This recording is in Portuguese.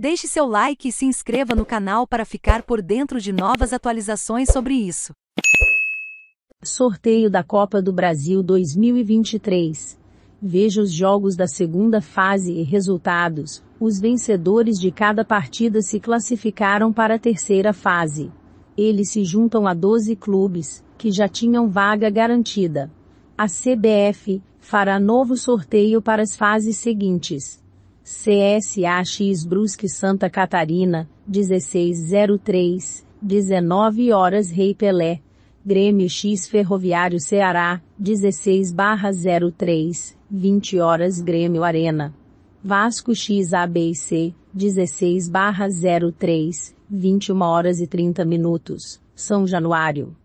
Deixe seu like e se inscreva no canal para ficar por dentro de novas atualizações sobre isso. Sorteio da Copa do Brasil 2023. Veja os jogos da segunda fase e resultados. Os vencedores de cada partida se classificaram para a terceira fase. Eles se juntam a 12 clubes, que já tinham vaga garantida. A CBF fará novo sorteio para as fases seguintes. CSAX Brusque Santa Catarina, 1603, 19 horas Rei Pelé, Grêmio X Ferroviário Ceará, 16/03, 20 horas Grêmio Arena. Vasco X ABC, 16/03, 21 horas e 30 minutos, São Januário.